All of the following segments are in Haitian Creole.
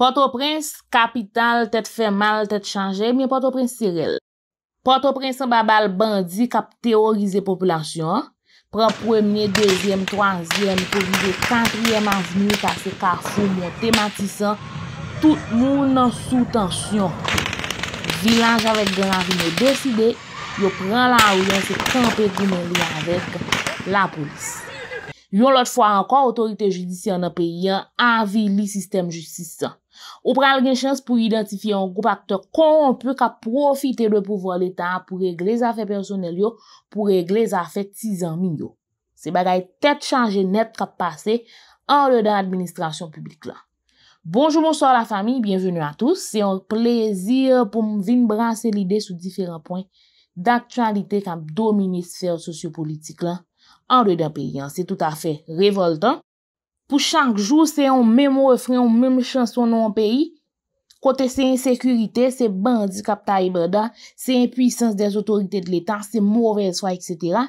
Port-au-Prince, kapital, tèt fè mal, tèt chanjè, miè Port-au-Prince Cyril. Port-au-Prince, babal, bandi, kap teorize populasyon. Pran premiè, dezyèm, tranziyèm, polizè, kankrièm avnyè, kase karsou, moun tematisan, tout moun nan soutansyon. Vilanj avèk donanvi mè deside, yo pran la ou yon se kompè di men li avèk la polis. Yon lot fwa ankon, otorite judisyon nan peyi an, avi li sistem justisan. Ou pral gen chans pou identifi an goup akte kon pou ka profite de pou vwa l'Etat pou regle zafè personel yo, pou regle zafè tizan min yo. Se bagay tèt chanje net ka pase an de da administrasyon publik la. Bonjou monsor la fami, bienvenu a tous. Se yon plezir pou m vin brase l'ide sou diferan poin d'aktualite kam do minisfer sociopolitik la an de da peyi an. Se tout afe revoltan. pou chanjou se yon mèm ou efren, yon mèm chanson nou an peyi, kote se insekurite, se bandi kapta i bada, se impuisans des otorite de l'etan, se mouvel swa, etc.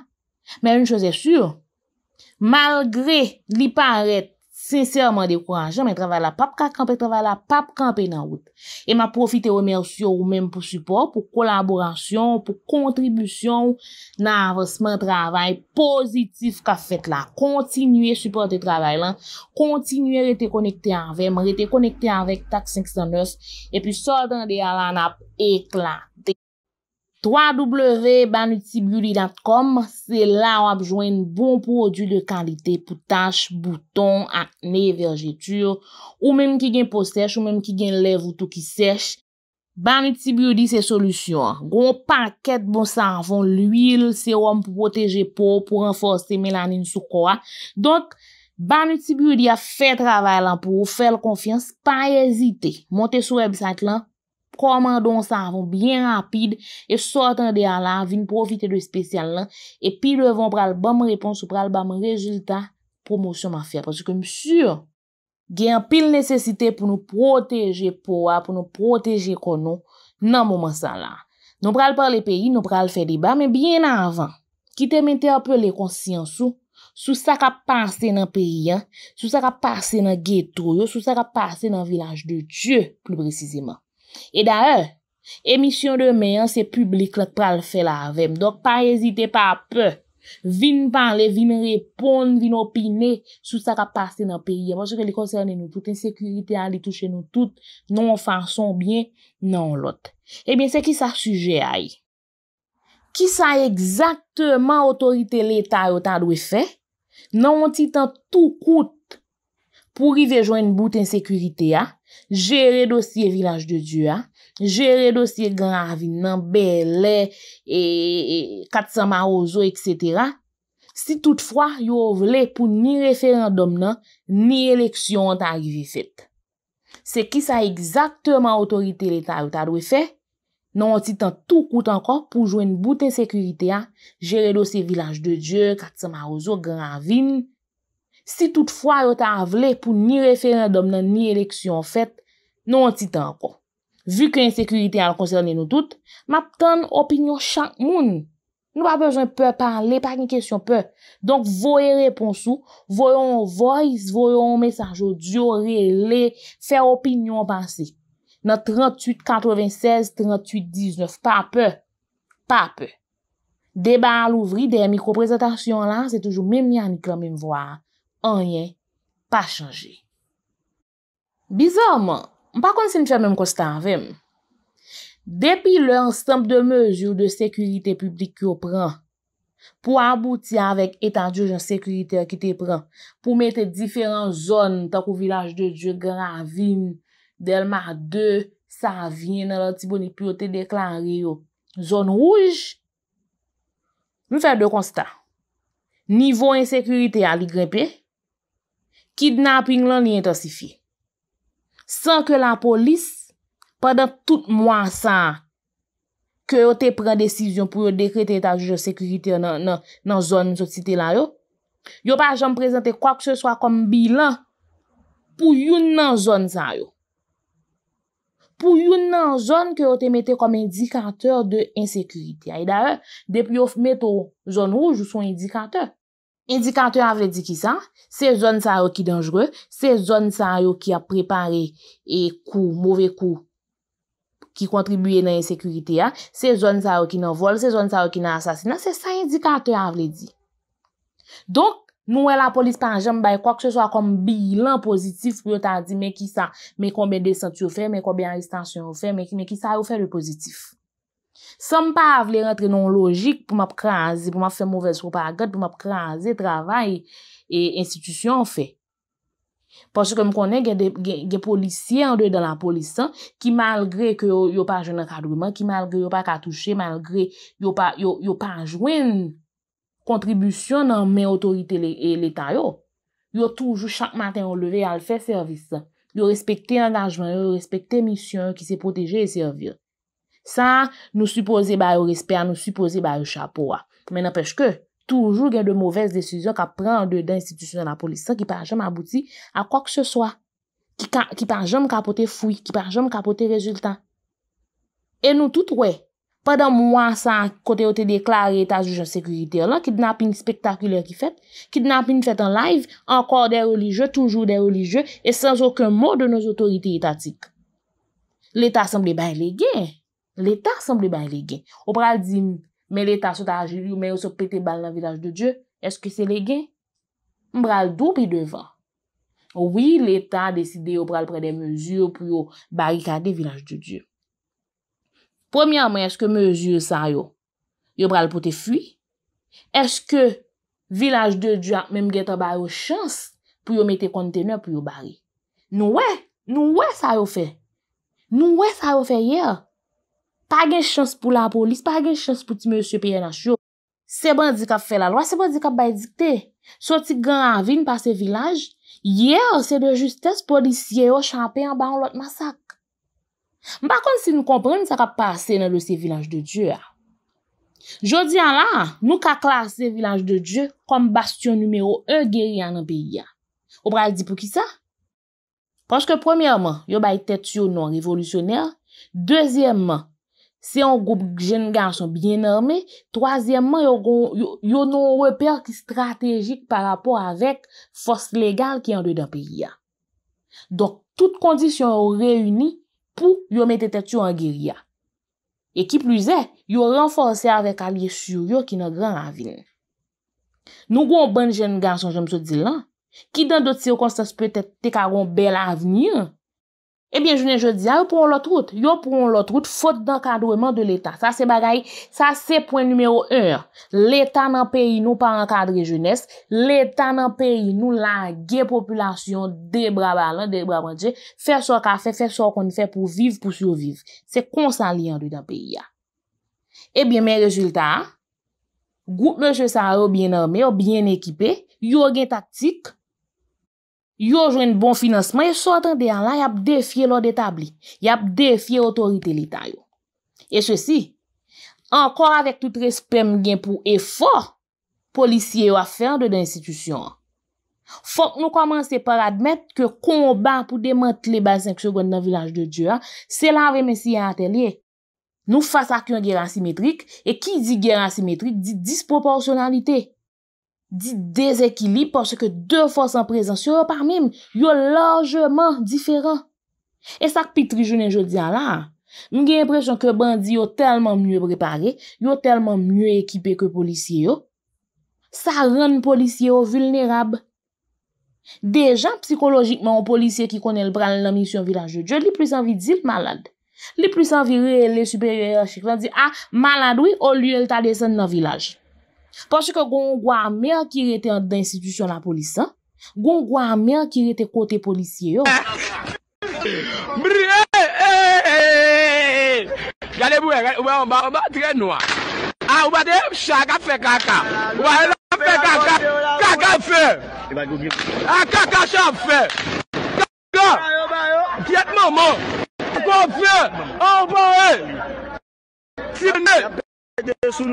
Men yon chose sur, malgre li paret Seseyman dekouranje, men travay la pap ka kampe, travay la pap kampe nan wot. Eman profite wè mèrsyo wèm pou support, pou kolaborasyon, pou kontribusyon nan avosman travay pozitif ka fet la. Kontinye supporte travay lan, kontinye rete konekte avè, mè rete konekte avè tak 519, e pi soldan de ala nap eklan. www.banoutibiodi.com Se la ou ap jwen bon prodou de kalite pou tache, bouton, akne, verjetur, ou menm ki gen pou sech, ou menm ki gen lev ou tou ki sech. Banoutibiodi se solusyon. Gon paket bon savon, l'uil, serum pou poteje pou, pou renforse melanin soukowa. Donk, banoutibiodi a fe travay lan pou ou fe l konfians, pa yezite. Monte sou website lan. Proman don sa avon bien rapide e sotan de ala, vin profite de spesyal lan, e pi devon pral bam repons ou pral bam rejilta promosyon ma fè. Pasè ke msûr, gen pil nesesite pou nou proteje poua, pou nou proteje konon, nan mouman sa la. Nou pral parle peyi, nou pral fè deba, men bien avan, ki temente apè le konsyansou, sou sa ka pase nan peyi, sou sa ka pase nan getroyo, sou sa ka pase nan vilaj de djè, plou prezisèman. E da e, emisyon de men, se publik lak pral fe la avem. Dok pa yezite pa pe, vin parle, vin repon, vin opine sou sa ka paste nan peye. Mwen se ke li konserne nou tout, ensekurite a li touche nou tout, non fason bien nan lot. Ebyen, se ki sa suje ay? Ki sa ekzaktman otorite le ta yo ta dwe fe? Nan mwen titan tou kout pou rive jwen bout ensekurite a? jere dosye Vilaj de Diyo, jere dosye Gravin nan Belè, Katsama Ozo, etc. Si toutfwa, yo vle pou ni referandom nan, ni eleksyon an ta givi fet. Se ki sa exakteman otorite lè ta ou ta dwe fe, nan an ti tan tout kout anko pou jwen bouten sekurite ya, jere dosye Vilaj de Diyo, Katsama Ozo, Gravin nan, Si tout fwa yo ta avle pou ni referendom nan ni eleksyon fet, nou an ti tan kon. Vu ke insekurite al konserne nou tout, map tan opinyon chak moun. Nou pa bejwen pe parle, pak ni kesyon pe. Donk voye reponsou, voyon voice, voyon mesajou, diyori, le, fe opinyon basi. Nan 3896, 3819, pa pe, pa pe. De ba al ouvri, de mikro prezentasyon la, se toujou mèm yan ni klam mèm vwa. Anyen, pa chanje. Bizarman, mpa konsen fèm mèm konstan vèm. Depi lè an stemp de mèjou de sekurite publik ki yo pran, pou abouti avèk etan djouj an sekurite ki te pran, pou mète diferan zon tak ou vilaj de djouj gravim, del ma de, sa avyen nan lè ti boni pyo te deklari yo. Zon rouj, mwen fèm dè konstan. Nivou an sekurite a li grepè, Kidnaping lan li entasifi. San ke la polis, padan tout mwa san ke yo te pren desisyon pou yo dekrete etajou sekerite nan zon sotite la yo, yo pa jom prezente kwa kse swa kom bilan pou yon nan zon san yo. Pou yon nan zon ke yo te mette kom indikanteur de insekurite. Depi yo mette zon ouj ou sou indikanteur. Indikator avle di ki sa, se zon sa yo ki donjre, se zon sa yo ki ap prepare e kou, mouve kou ki kontribuye nan ye sekurite ya, se zon sa yo ki nan vol, se zon sa yo ki nan asasina, se sa indikator avle di. Donk nou e la polis panjèm bay kwa ki se swa kom bilan pozitif pou yo ta di me ki sa, me konbe desenti yo fe, me konbe aristansyon yo fe, me ki sa yo fe le pozitif. Sa m pa avle rentre non logik pou m ap kraze, pou m ap fe mouves wap agat, pou m ap kraze travay e institisyon fe. Pon se ke m konen gen policyen ou den la polisan ki malgre yo pa jwen akadouman, ki malgre yo pa katouche, malgre yo pa jwen kontribusyon nan men otorite le e ta yo. Yo toujou chak matin ou leve al fe servisa. Yo respekte endajman, yo respekte misyon ki se proteje e servisa. San nou supose ba yo respè an, nou supose ba yo chapo an. Men apèch ke, toujou gen de mouves desisyon ka pren an de den institisyon an la polis. San ki pa jom abouti an kwa kè se swa. Ki pa jom kapote fwi, ki pa jom kapote rezultant. E nou tout wè, padan mouan san kote yo te deklare etajouj an sekurite yon lan, ki dna pin spektakuler ki fèt, ki dna pin fèt an live, an kwa de relijou, toujou de relijou, e sans okon mou de nou otorite etatik. L'etat san bè bè le genè. l'Etat sanble bay le gen. Ou pral di, men l'Etat sou tajil yo, men yo sou pete bal nan Vilaj de Diyo, eske se le gen? Mpral dou pi devan. Ouwi, l'Etat deside yo pral pre de mezur pou yo bayi kade Vilaj de Diyo. Premi anmen, eske mezur sa yo? Yo pral pote fui? Eske Vilaj de Diyo akmen mgeta bayi yo chans pou yo mete kontene pou yo bayi? Nou we? Nou we sa yo fe? Nou we sa yo fe ye? pa gen chans pou la polis, pa gen chans pou ti mè yosye peye nan chyo. Se bon di ka fe la lwa, se bon di ka bay dikte, sou ti gen avin pa se vilaj, ye, se de justes polisye yo chanpe yon ba yon lot masak. Mpa kon si nou kompran se ka pase nan lò se vilaj de Diyo ya. Jodi an lan, nou ka klas se vilaj de Diyo kom bastyon numero e gerian nan peyi ya. Ou pra di pou ki sa? Ponche ke premiyaman, yo bay tet yo nan revolisyonel, dezyemman, Se yon goup jen ganson biye norme, toazemman, yon nou repèr ki strategik pa rapò avèk fòs legal ki yon dè dè pè yon. Dok, tout kondisyon yon reyouni pou yon mètè tè tè tè yon gè riyan. E ki plouzè, yon renforsè avèk a liye sur yon ki nou gran avèn. Nou goun bèn jen ganson, jèm sò di lan, ki dè ndò tè yon konstans pè tè tè karon bel avèn yon, Ebyen, jounen je di, yo proun lotrout. Yo proun lotrout, fote d'enkadreman de l'Etat. Sa se bagay, sa se poen numero 1. L'Etat nan peyi nou pa ankadre jounes. L'Etat nan peyi nou la gey populasyon de braba lan, de braba dje. Fèk so ka, fèk so koni fèk pou viv, pou surviv. Se konsan li yandou dan peyi ya. Ebyen, men rezultat. Goup menche sa yo bien armé, yo bien ekipé. Yo gen taktik. yo jwen bon finansman, yo sotan deyan la, yap defye lor detabli, yap defye otorite lita yo. E se si, ankor avèk tout resperm gen pou efor, polisye yo afer de d'institusyon an. Fok nou komanse par admèt ke komban pou demant le bal 5 seconde nan vilaj de Dua, se la remesi an atelye. Nou fasa ki an geran simetrik, e ki di geran simetrik, di disproporsyonalite. Di dezekilip porsè ke dè fòs an prezansyon yo par mim, yo lòjèman diferan. E sak pitri jounen jò di ala, m gen eprechon ke bandi yo telman mlye preparè, yo telman mlye ekipè ke polisye yo, sa rèn polisye yo vulnerab. Dejan, psikologikman, ou polisye ki konel pral nan misyon vilaj yo, di plis anvi di l malad. Li plis anvi re le superyè chikvan di, a, malad oui, ou li el tade sen nan vilaj. Pwache ke goun gwa men ki rete An d'institution la polis Goun gwa men ki rete kote polisye yo Brie Eee eh, eh, eh, Gade mwen Ouwe an ba an ba tre nou An ouwe dey mcha gafen kaka Ouwe lan fe kaka Kaka fe Kaka fe Kaka Kaka fe Kaka fe Kaka fe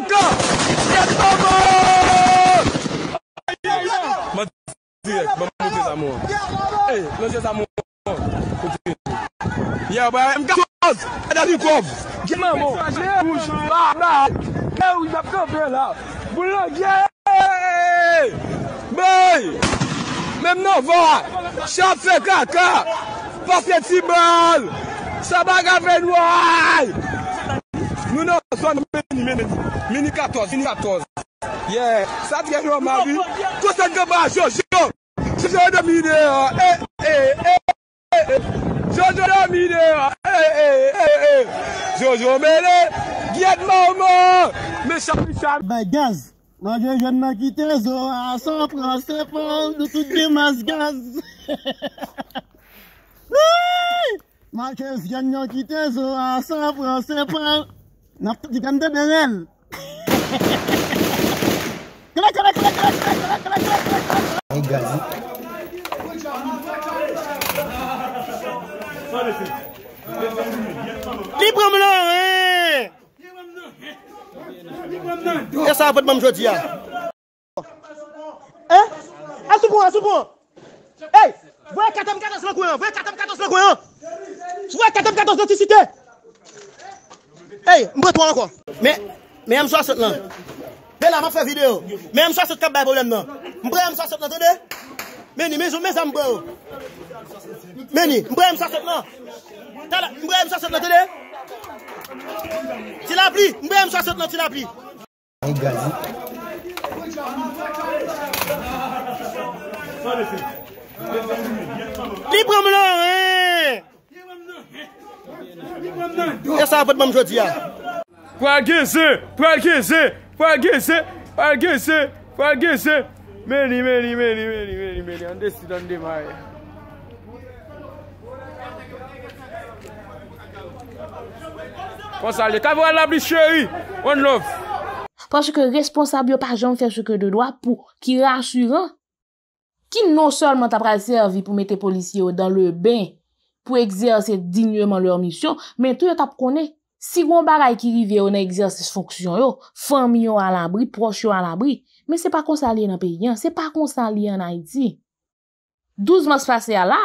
Svande ket ak agi folyen an, Svande pson son sa avans Pon bo vwa jest yop kont poun bad ek kont yfo gen. Che kaka pa Fetbong Che mega venway Nou nou zon meni meni, meni katoz, meni katoz. Ye, sa di gen yo ma vi, kwa sa gen ba Jojo, Jojo de mide yo, e, eh, e, eh, e, eh, e, e, Jojo de mide yo, e, e, e, e, e, Jojo meni, gen mou mou, me chan, me chan. Be gaz, ma gen gen me kite zo a sa pran sepan, loutou di mas gaz. Wee, ma gen gen me kite zo a sa pran sepan. Na fte di gande denel. Kole, kole, kole, kole, kole, kole, kole, kole, kole, kole, kole. Ou gazi. Libre mnen, eee. E sa apot mam jwoti ya. E? Eh? Asupon, asupon. E, vwe katem katos lo kwen, vwe katem katos lo kwen. Vwe katem katos lo tisite. Hey, mbre ton an kwa? Mbe, mbe mswa sot nan? Mbe la m ap fè video? Mbe mswa sot kap bay pou lèm nan? Mbre mswa sot nan tèdè? Mbe ni mbe zoun mbe zan mbre ou? Mbe ni, mbre mswa sot nan? Tèdè, mbre mswa sot nan tèdè? Ti la pli? Mbre mswa sot nan ti la pli? Li promenan, eeeh! E sa apot mam jodi ya. Pwa ge se, pwa ge se, pwa ge se, pwa ge se, pwa ge se, meni, meni, meni, meni, meni, meni, an desi dan demay. Pwa sa le, kwa vwa la bli cheri, an lof. Pwa chè responsab yo pa jan fè chè kè de doa pou ki rachur an, ki nou solman tapra servi pou mette polisiyo dan le ben. pou egzerse dinye man lor misyon, men tou yo tap konen. Si gwen bagay ki rive yo nan egzerse fonksyon yo, fami yo alabri, proche yo alabri, men se pa konsan liye nan pe yon, se pa konsan liye nan Haiti. Douzman se pase ya la,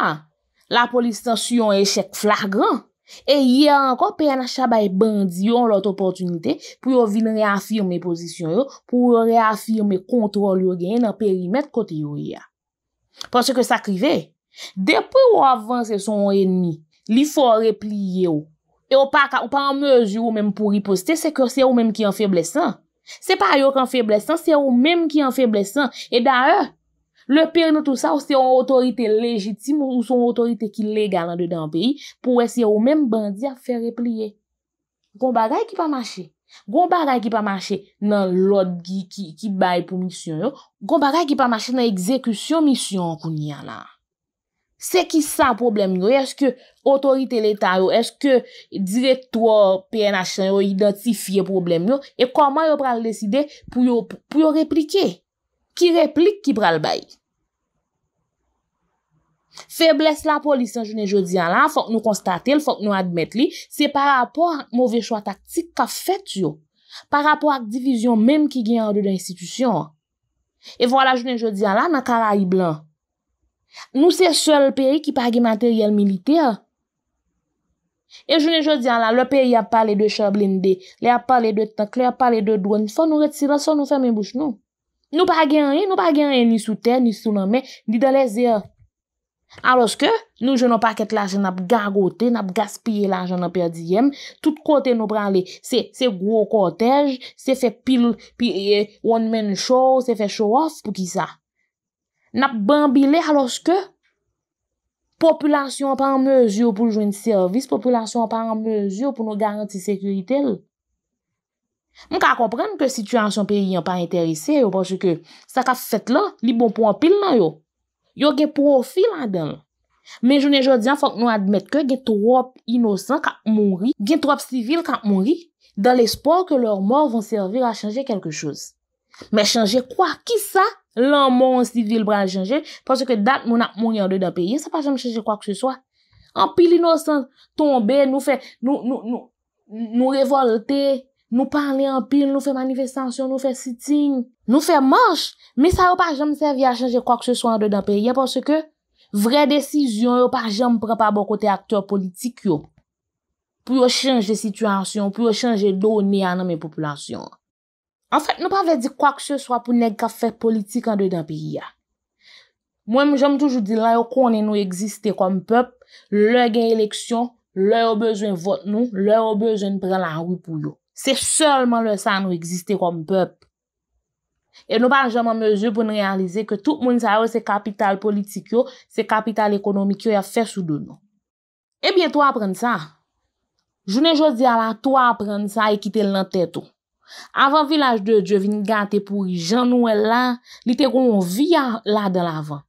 la polisitansyon echek flagran, e yon ankon pe yon a chabay bandi yo an loto oportunite pou yo vin reafirme pozisyon yo, pou yo reafirme kontrol yo genye nan perimet kote yo ya. Ponche ke sa krivey, depo ou avanse son enmi li fo repliye ou e ou pa an mezu ou menm pou riposite se ke se ou menm ki an fe blesan se pa yo kan fe blesan se ou menm ki an fe blesan e da e, le per nou tout sa ou se ou otorite legitime ou son otorite ki legal an de dan peyi pou ese ou menm bandi a fe repliye goun bagay ki pa mache goun bagay ki pa mache nan lot ki bay pou misyon yo goun bagay ki pa mache nan ekzekusyon misyon koun yan la Se ki sa problem yo, eske otorite leta yo, eske direktor PNH yo identifiye problem yo, e koman yo pral deside pou yo replike? Ki replike ki pral bay? Febles la polis an jounen joudi an lan, fok nou konstate, fok nou admete li, se par rapport an mouve chwa taktik ka fet yo, par rapport ak divizyon menm ki gen yon de l'institusyon. E vwala jounen joudi an lan, nan karayi blan, Nou se sol peri ki pa ge materyel milite ya. E jounen joun diyan la, le peri ap pale de chablinde, le ap pale de tankle, le ap pale de douan, fò nou retira son nou fèmè bouch nou. Nou pa gen yon, nou pa gen yon ni sou ten, ni sou nan men, ni dalè zè ya. Aroske, nou jounen pa ket la jen ap gagote, nap gaspye la jen ap yon diyem, tout kote nou pran le, se, se gro kotej, se fè pil, pi, e, one men show, se fè show off pou ki sa. nap bambile aloske populasyon pa an mezyou pou jouni servis, populasyon pa an mezyou pou nou garanti sekuritel. Mwen ka komprenn ke situasyon pe yon pa enterise yo posye ke sa ka ffet la, li bon pou an pil nan yo. Yo gen profil an den. Men jounen jodyan fok nou admèt ke gen trop inosan ka mounri, gen trop sivil ka mounri dan lespon ke lor moun voun servir a chanje kelke chouz. Men chanje kwa? Ki sa? lan moun si vilbra jenje, pwase ke dat moun ap moun yon de da peye, sa pa jenme chenje kwa k se swa. An pil ino san tombe, nou fe, nou, nou, nou, nou, nou revolte, nou panle an pil, nou fe manifestasyon, nou fe siting, nou fe manj, mi sa yo pa jenme sevi a chenje kwa k se swa an de da peye, pwase ke vre desisyon yo pa jenme prepa bo kote aktor politik yo, pou yo chenje situasyon, pou yo chenje doni an an me populasyon. An fèt, nou pa ve di kwa k se swa pou neg ka fè politik an de da pi ya. Mwen mou jom toujou di la yo konen nou existè kom pèp, lè gen eleksyon, lè yo bezwen vot nou, lè yo eh bezwen pren la rou pou yo. Se solman lè sa nou existè kom pèp. E nou pa jom an meze pou nou realize ke tout moun sa yo se kapital politik yo, se kapital ekonomik yo ya fè sou do nou. Ebyen, tou apren sa. Jounen jous di ala, tou apren sa e kite lantetou. Avan vilaj de Djevin gante pou janou el la, li te konon viya la den lavan.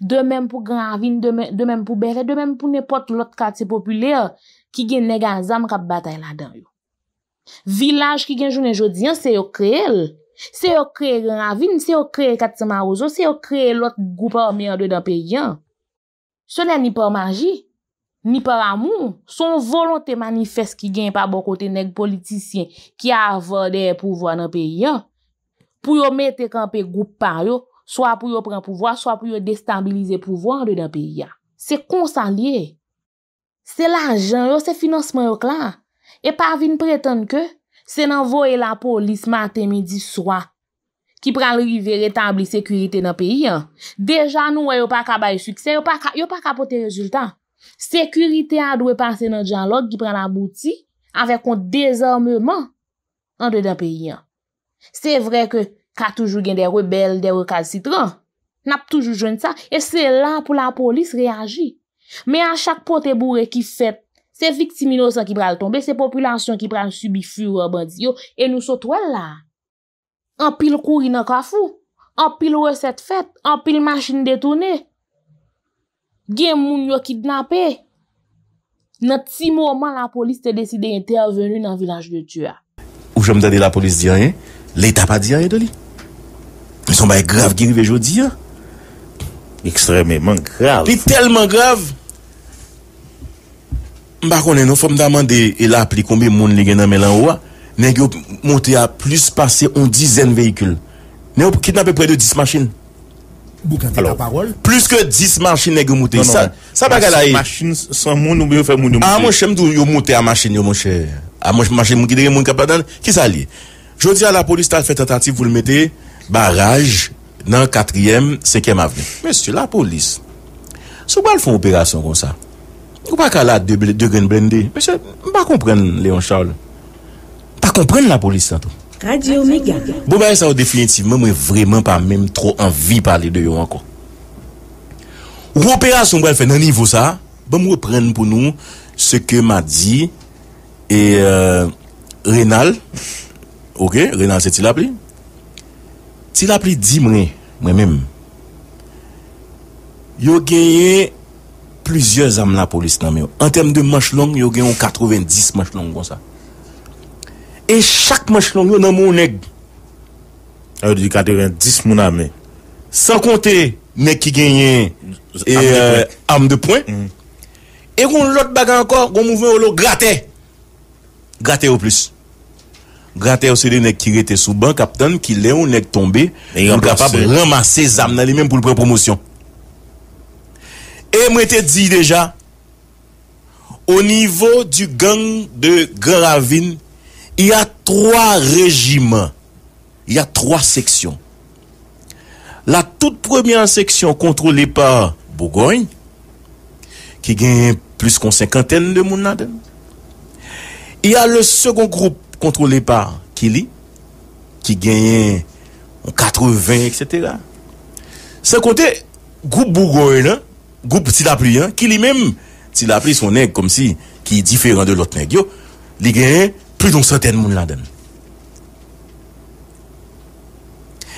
Demen pou Gravin, demen pou Berre, demen pou nepot lot kati populer ki gen nega zanm kap batay la den yo. Vilaj ki gen jounen jodi an se yo kre el, se yo kre Gravin, se yo kre Katsamarozo, se yo kre lot goupa o miyadoi dan pe yon. Se nen ni pou magi. Ni par amou, son volonté manifeste ki gen pa bokote neg politisyen ki avode pouvo nan peyi an, pou yo mette kanpe goupan yo, swa pou yo pren pouvo, swa pou yo destabilize pouvo an de nan peyi an. Se konsalie, se l'ajan yo, se finansman yo klan, e pa vin pretan ke, se nan voye la polis maten midi swa, ki pran rive retabli sekurite nan peyi an, deja nou yo pa kabaye suksen, yo pa kapote rezultat. Sekurite a dwe pase nan janlok ki pran nan bouti avèk kont dezarmèman an dwe dan pe yon. Se vre ke katoujou gen de rebel, de rekazitran, nap toujou joun sa, e se lan pou la polis reagi. Me an chak pote bourè ki fet, se viktimino sa ki pral tombe, se populasyon ki pral subifu ou abadiyo, e nou sot wè la. An pil kouri nan kafou, an pil wè set fet, an pil masjini detounè, gen moun yo kidnapè. Nan ti mouman la polis te deside yon te a venu nan vilaj de tue. Ou jom dade la polis di a yon, le tap a di a yon do li. Son ba yon grav gen yon vejo di a. Ekstremèman grav. Li telman grav. Mbakone nou fòm daman de el ap li konbe moun li gen nan me lan wwa, nen gen yon monte a plus pase on dizen veyikul. Nen yon kidnapè pre de dis masin. Plus ke 10 manchin neg yo moute Sa baka la yi A mwen chem tou yo moute a manchin A mwen chem mwen gidere mwen kapadan Ki sa li Jodi a la polis ta fet atati Baraj nan 4e, 5e aveni Mwen sè la polis Sou ba l foun operasyon kon sa Ou pa ka la 2 gren blende Mwen sè pa kompren Leon Charles Pa kompren la polis sa tou Bo mwen bon, sa ou definitivmen mwen vremen pa mwen tro anvi pale de yo anko Ou wopera sou mwen fè nan nivou sa Bon mwen pren pou nou se ke ma di E euh, renal Ok renal se ti la pli Ti la pli di mwen mwen mèm Yo genye plizye zam la polis nan mwen An tem de manch long yo genye ou 90 manch long kon sa E chak ma chlon yo nan moun neg. Ayo di kateren, dis moun ame. San konte, neg ki genye, e, ame de e, point. Mm. E goun lout bagan ankor, goun mouven olo, gratè. Gratè ou plus. Gratè ou se de neg ki rete sou ban, kapten ki le ou neg tombe, e nou kapap ramase zam nan li men pou lupre promosyon. E mwen te di deja, o nivou du gang de gravine, Y a 3 rejim. Y a 3 seksyon. La tout premier seksyon kontroule par Bougoy. Ki gen plus kon 50en de mounade. Y a le second group kontroule par Kili. Ki gen 80, etc. Se kontre, group Bougoy, group Tilapli, Kili men, Tilapli son neg kom si ki yi diferan de lot neg yo, li gen Plidon soten moun la den.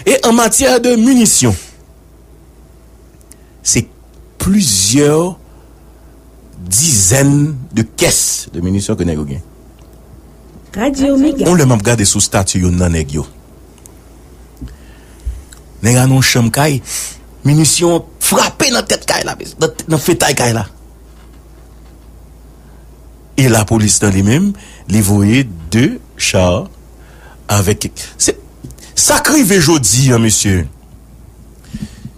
E an matya de munisyon, se plizye dizen de kes de munisyon ke negyo gen. On le map gade sou statu yo nan negyo. Nega nou chom kaj, munisyon frape nan tet kaj la, nan fetay kaj la. E la polis nan li mèm, li voye de chan avèk. Sakri vejò di an, mèsyè.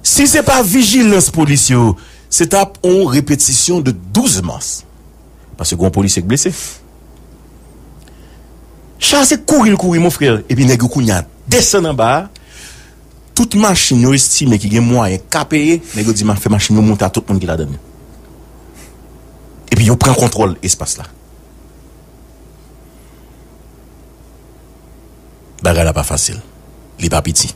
Si se pa vigil lans polis yo, se tap an repetisyon de douze mas. Pase gwen polis ek blesef. Chans e kouri l kouri, mèm frèl. E bi nèk yo kounyat, desè nan ba. Tout mèm chen yo estime ki gen mèm mèm kapè, nèk yo di mèm fè mèm chen yo moun ta tout mèm ki la denè. E pi yo pren kontrol espas la. Da gara pa fasil. Li pa piti.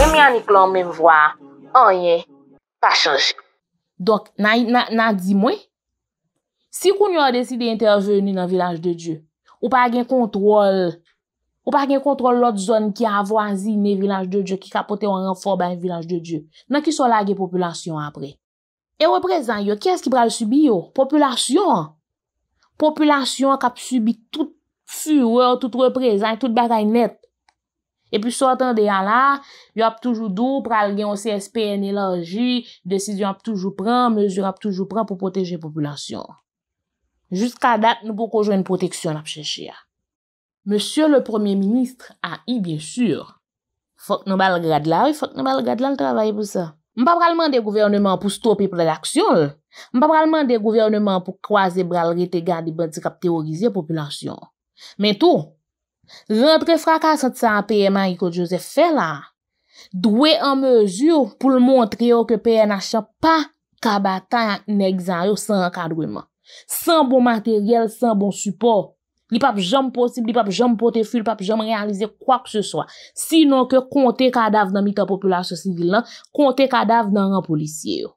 Mèm Yannick lan mèm vwa. Anye. Pachos. Dok, nan di mwen. Si kou nou a deside interveni nan vilaj de Diyo. Ou pa gen kontrol... Ou pa gen kontrol lot zon ki avwazi ne vilaj de dje, ki kapote ou renfoban vilaj de dje. Nan ki sou la gen populasyon apre. E wè prezant yo, kè s ki pral subi yo? Populasyon. Populasyon kap subi tout fure, tout wè prezant, tout batay net. E pi sou atan de yon la, yo ap toujou dou pral gen o CSPN ilanji, desisyon ap toujou pran, mezur ap toujou pran pou poteje populasyon. Juska dat nou pou kojou en poteksyon ap chèchi ya. Monsye le premier ministre a i, byen sur, fok nou bal grad la, fok nou bal grad la l travaye pou sa. Mpa pralman de gouvernement pou stopi pou l'aksyon, mpa pralman de gouvernement pou kwaze bralri te gade di bandikap teorize populasyon. Men tou, renpre frakas an tsa an P.M.A. ki kou josef fe la, dwe an mezu pou l montre yo ke P.M.A. n'achap pa kabata yon egzanyo san akadweman. San bon materyel, san bon support, li pap jom posib, li pap jom potefil, pap jom realize kwa k se swa. Sinon ke konte kadaf nan mika populasyon sivil nan, konte kadaf nan an policye yo.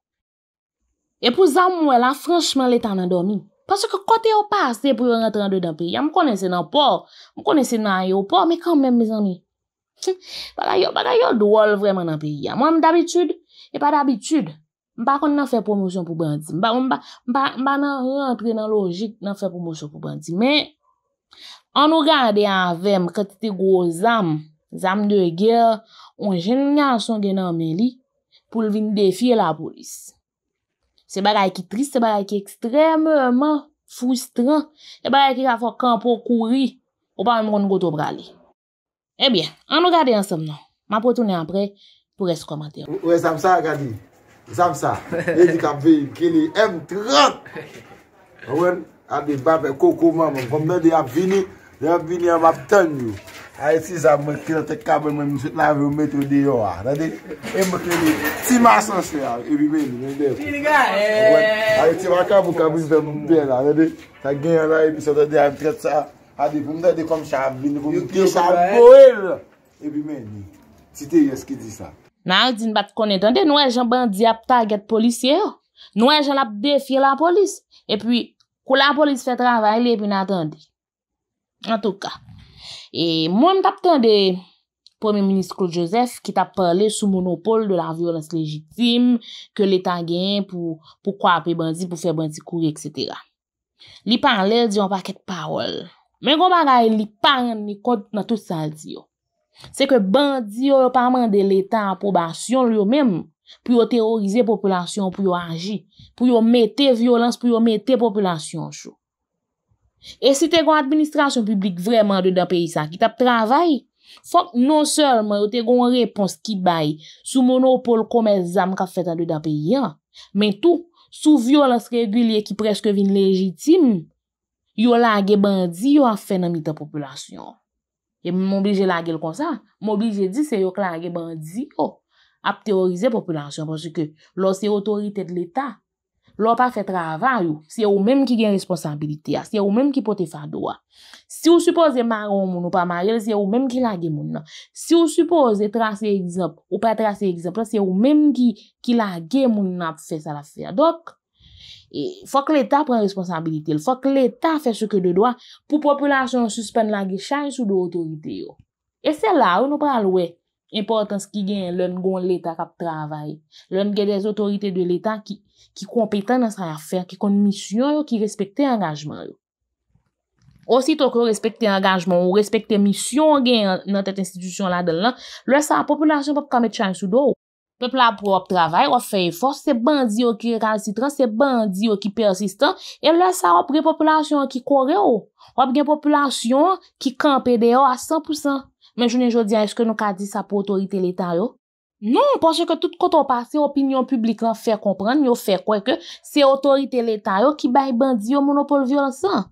E pou zan mwen la, franchman le tan nan dormi. Paske kote yo pase, se pou yon rentran de dan peyi. Ya m konese nan por, m konese nan hm, yo por, me kamem me zan mi. Bada yo dwol vreman nan peyi. Mwen m dabitude, e pa dabitude, m ba kon nan fe promosyon pou bantim. M ba nan rentre nan logik nan fe promosyon pou bantim. An nou gade avèm kète te gwo zam, zam de gèl, ou jen njan son genan mè li pou lvin defye la polis. Se bagay ki trist, se bagay ki ekstremèman foustran, se bagay ki rafokan pou kouri ou pa mè moun goutou pralè. Ebyen, eh an nou gade ansèm nou. Ma pou tounè apre pou res komatèm. Ou e samsa gadi, samsa, edi kapè, kili, em, trot! Awen! A de bap e koko mamon, vom de de ap vini, de ap vini ap ap ten yo. A de si zan mwen kre te kabe mwen mwen mwen sot la vwen meto di yo a. A de, e mwen kre di, ti mwen asansen a, e bi meni, meni de. Ti ni gaya? E. A de ti mwen kre pou kabli mwen mwen pè la, a de, ta geny an la e bise, a de, a de, a de, vom de de kom chan vini, vom mwen kre chan bo el. E bi meni, ti te yes ki di sa. Nan an din bat konen ton de, nou e jan bandi ap taget polisye yo. Nou e jan ap defye la polis. E pi... Kou la polis fè travay li e pi natande. An tou ka. E mwen tap tande pwemè ministro Joseph ki tap pale sou monopole de la violans legitime ke letan gen pou kwa apè bandi pou fè bandi kouri, etc. Li pale di yon paket pawol. Men koma gaye li pane ni kod nan tout sa di yo. Se ke bandi yo yo pa mande letan aprobasyon yo menm. pou yo terrorize populasyon, pou yo aji, pou yo mette violans, pou yo mette populasyon sou. E se te kon administrasyon publik vreman de da peyi sa ki tap travay, fok non selman yo te kon repons ki bay sou monopole komè zam ka fèt a de da peyi ya, men tou, sou violans regulye ki preske vin legitime, yo lage bandi yo a fè nan mi ta populasyon. E m'oblije lage l kon sa, m'oblije di se yo klage bandi yo. ap teorize populasyon, pwosye ke lò se otorite de l'Etat, lò pa fe travay yo, se yo mèm ki gen responsabilite ya, se yo mèm ki pote fa doa. Si yo suppose maron moun ou pa maril, se yo mèm ki la ge moun nan. Si yo suppose trase egzop, ou pa trase egzop la, se yo mèm ki la ge moun nan ap fe sa la fe. Dok, e, fòk l'Etat pren responsabilite, fòk l'Etat fe chouke de doa, pou populasyon suspèn la ge chay sou de otorite yo. E se la, ou nou pral wè, Importans ki gen loun goun l'Etat kap travay, loun gen dez otorite de l'Etat ki kompetan nan sa afer, ki kon misyon yo, ki respekte angajman yo. Ositok yo respekte angajman, yo respekte misyon gen nan tet institisyon la del nan, lwen sa popolasyon pap kamet chan soudo yo. Peplap wap travay, wap fey fos, se bandi yo ki ralcitran, se bandi yo ki persistan, e lwen sa wap gen popolasyon ki kore yo, wap gen popolasyon ki kampede yo a 100%. Men jounen joudian, eske nou ka di sa pou otorite l'Etat yo? Non, panche ke tout konton pase, opinyon publik lan fèr kompran, nyo fèr kwen ke se otorite l'Etat yo ki bay bandi yo monopole violansan.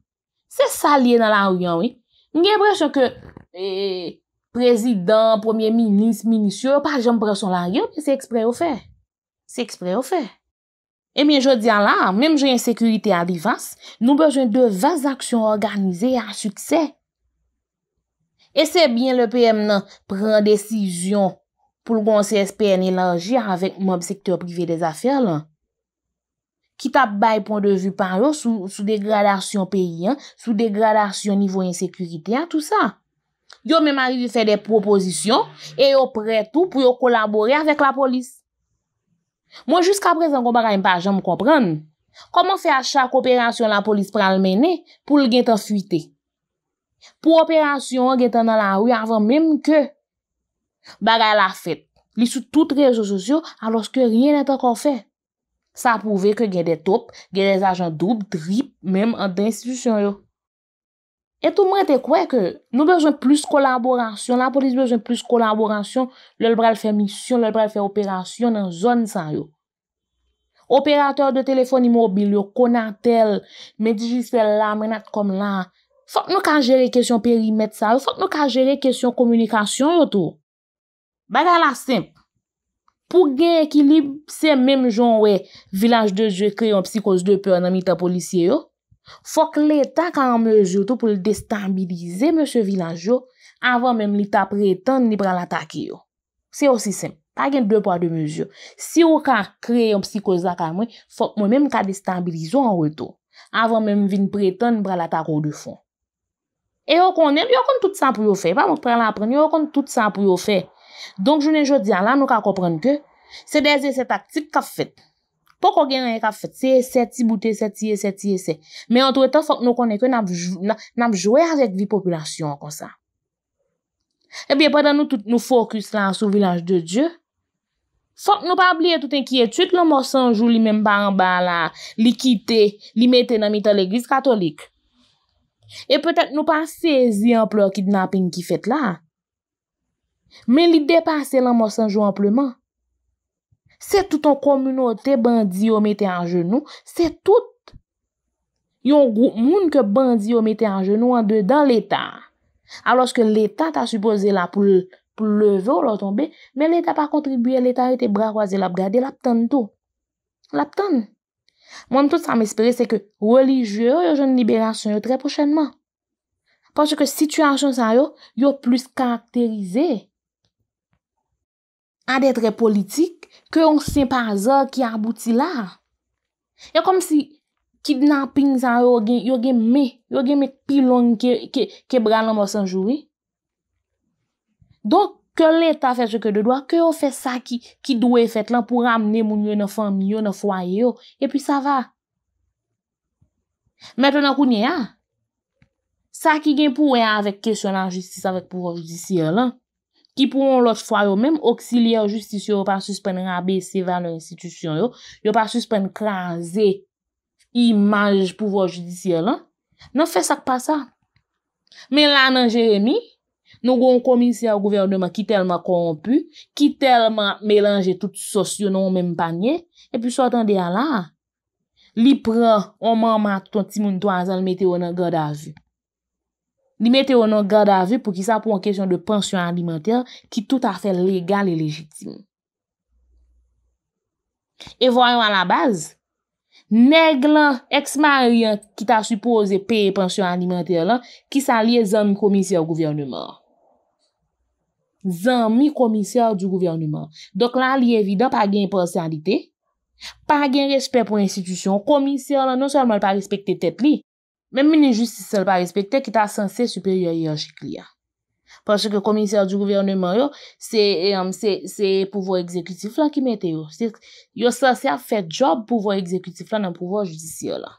Se sa liye nan la ouyan, oui. Nye breche ke, eee, prezidant, pwemye minis, minisyon, parje mbre son la ouyan, e se eksprey yo fèr. Se eksprey yo fèr. Emen joudian la, menm jounen sekurite adivans, nou bejwen de 20 aksyon organize an suksè. E sebyen le PM nan pren desisyon pou lgon se SPN elanjir avèk mòb sektor privè des afer lan, ki tap baye pon de vu pan yo sou degradasyon peyi, sou degradasyon nivou ensekurite, an tout sa. Yo mèm ari de fè de proposisyon, e yo prè tou pou yo kolaborè avèk la polis. Mwen jysk apre zan kompara yon pa, jèm kompran, koman fè a chak operasyon la polis pral menè pou lgen te fuitè. Pou operasyon, gen tan nan la ou, avan menm ke bagay la fet. Li sou tout rejoujous yo, aloske rien net akon fe. Sa pouve ke gen de top, gen de zajon doup, drip, menm an den institusyon yo. Etou mwete kwe ke nou bejoun plus kolaborasyon, la polis bejoun plus kolaborasyon, lel bral fe misyon, lel bral fe operasyon nan zon san yo. Operatèr de telefon imobil yo, konatèl, medijifèl la, menat kom la, Fok nou ka jere kesyon perimet sal, fok nou ka jere kesyon komunikasyon yo tou. Ba gala semp, pou gen ekilib semen joun we, Vilaj 2 je kreye yon psikoz de pe anamita polisye yo, fok le ta ka anmej yo tou pou l destabilize M. Vilaj yo, avan menm li ta preten ni pralatake yo. Se yo si semp, ta gen dwe pwa de mej yo. Si yo ka kreye yon psikoza ka mwen, fok mwen menm ka destabilize yo anwe tou, avan menm vin preten ni pralatake yo di fon. E yo konen, yo kon tout san pou yo fe. Pa moun pre lan apren, yo kon tout san pou yo fe. Donk jounen jodi an lan, nou ka kompren ke, se dezye se taktik ka fet. Po ko genan e ka fet, se etse, ti boute, se etse, se etse, se etse. Men an tou etan fok nou konen ke nan vjouye an zek vi populasyon kon san. E biye padan nou tout nou fokus lan sou vilaj de Diyo. Fok nou pa bliye tout enkiye, tout loun monsan jou li men ban ban la, li kite, li mette nan mita l'Eglise Katolik. E petat nou pa sezi yon pleur kidnapping ki fet la. Men li depase lan monsanjou ampleman. Se tout an komunote bandi yo mette an jenou, se tout yon group moun ke bandi yo mette an jenou an de dan l'Etat. Aloske l'Etat a supose la pleu, pleu ve ou la tombe, men l'Etat pa kontribuye l'Etat yote bra kwa zel ap gade la ptan to. La ptan to. Mwen tout sa m espere se ke religyo yo joun libelasyon yo tre pochenman. Ponche ke situasyon sa yo, yo plus karakterize adetre politik ke yon sinpazor ki abouti la. Yo kom si kidnapping sa yo yo gen me pilon ke bran an basan jouri. Dok, ke l'Etat fè seke de doa, ke yo fè sa ki dwe fèt lan pou ramne moun yo nan fami yo, nan fwa yo, epi sa va. Mèten nan kounye a, sa ki gen pou we a avèk kesyonan jistis avèk pouvo judisye lan, ki pouon lot fwa yo mèm, oksilyen jistis yo pa suspèn rabe sevan nan institusyon yo, yo pa suspèn klanze imaj pouvo judisye lan, nan fè sak pa sa. Men lan nan Jeremie, Nou goun komisye a gouvernement ki telman konpü, ki telman melange tout sosyonon mèm panye, epi sou atan de a la, li pre, onman mat ton timouni to an zan li meteo nan gada vye. Li meteo nan gada vye pou ki sa pou an kesyon de pensyon alimenter ki tout a fè legal e legitime. E voyon an la baz, Neg lan, ex-marien ki ta suppose paye pensyon alimenter lan, ki san liye zanmi komisyon gouverneman. Zanmi komisyon gouverneman. Dok lan liye vida pa gen personalite, pa gen respet pou institisyon. Komisyon lan non salman pa respekte tet li, men meni justise salman pa respekte ki ta sanse superiori anjik liya. Pansè ke komisèr di gouverneman yo, se euh, pouvo exekutif la ki mete yo. Se yo sensè a fè job pouvo exekutif la nan pouvo jidisi yo la.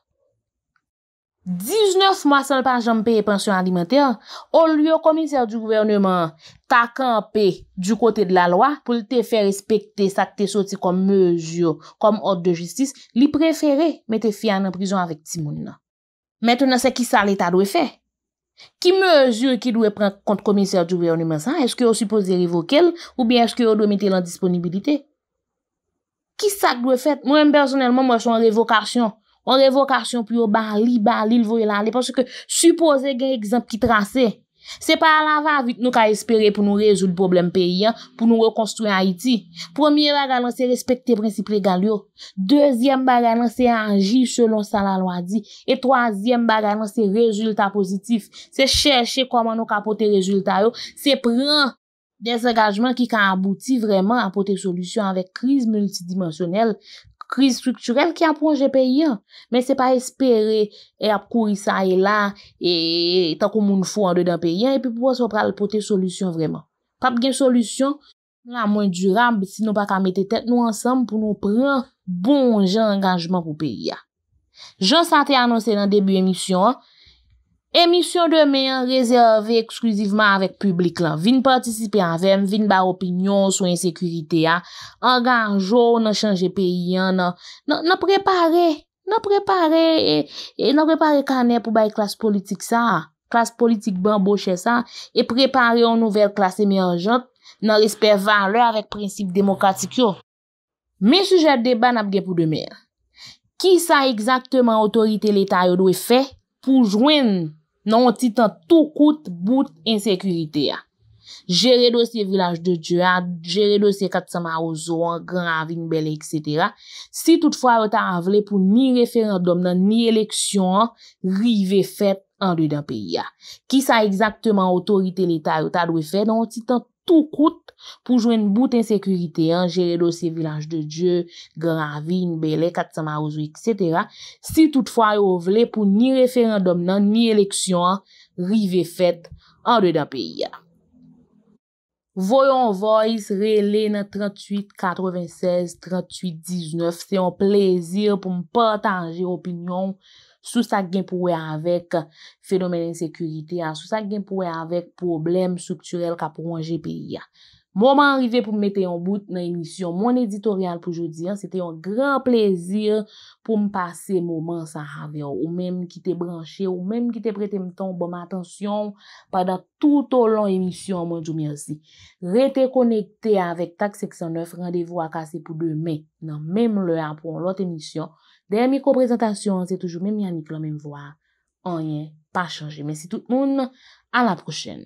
Dizneuf mwa sol pa jompe e pansyon alimentè an, ou li yo komisèr di gouverneman takanpe du kote de la loa, pou te fè respekte sa te soti kom mejo, kom od de jistis, li prefere me te fè an an prison avèk ti moun nan. Mètè nan se ki sa lè ta dwe fè. Ki me ju ki dwe pran kont komisya djoube yon nimen sa? Eske yo suppose revoke el? Ou bien eske yo dwe mete lan disponibilite? Ki sak dwe fet? Mwen personelman mwen sou an revokasyon. An revokasyon pi yo bali bali lvo yon lale. Ponche ke suppose gen exemple ki trasey. Se pa al avan vit nou ka espere pou nou rejou l problem peyi an pou nou rekonstruen Haiti. Premier bagan nan se respekte principle gal yo. Dezyem bagan nan se anji selon sa la loadi. E toazyem bagan nan se rezultat pozitif. Se chèche koman nou ka apote rezultat yo. Se pren desagajman ki ka abouti vreman apote solusyon avèk kriz multidimensionel. kriz strukturel ki ap pou anje peyi an. Men se pa espere e ap kouri sa e la e ta kou moun fou an de dan peyi an e pi pou wos wap pral pou te solusyon vreman. Pap gen solusyon, nou an mwen durab, si nou pa ka mette tet nou ansam pou nou pran bon gen anganjman pou peyi an. Jons an te anonsen an debi emisyon an, E misyon de men yon rezervi eksklusivman avèk publik lan. Vin partisipe an vem, vin ba opinyon sou insekurite ya. An ganjou, nan chanje peyi yon. Nan prepare, nan prepare e, e nan prepare kane pou bay klas politik sa. Klas politik ban boche sa e prepare yon nouvel klas eme an jant nan respèr van lò avèk prinsip demokratik yo. Men sujet de ban apge pou de men. Ki sa exactement otorite l'Etat yon dwe fey? pou jwen nan yon titan tou kout bout insekurite ya. Jere dosye vilaj de Dua, jere dosye katsama ozoan, gran avin bele, etc. Si toutfwa yon ta avle pou ni referandum nan ni eleksyon, rive fet an dey dan peyi ya. Ki sa exactement otorite l'Etat yon ta dwe fet nan yon titan tou kout bout insekurite ya. tout kout pou jwen bout insekurite an jere dosye vilaj de Dje, Garavine, Bele, Katsama, Ozu, etc. Si toutfwa yo vle pou ni referandom nan, ni eleksyon, rive fèt an de da piya. Voyon Voice, Relena38963819, se yon plezir pou m patanje opinyon Sousak gen pouwe avek fenomen ensekurite a. Sousak gen pouwe avek problem strukturel ka pouwen GPI a. Mouman arrive pou mwete yon bout nan emisyon. Mwen editorial pou jodi a. Sete yon gran plezir pou mpase mouman sa rave a. Ou menm ki te blanche ou menm ki te prete mton. Bon, mwen atensyon pa da touto lon emisyon mwen djoumen si. Rete konekte avek tak seksyon 9. Rendevou a kase pou demen nan menm le a pouwen lot emisyon. Deyè mi kompresentasyon, zè toujou men mi amik lan men mvoa. Anye, pa chanje. Mèsi tout moun, an la prochen.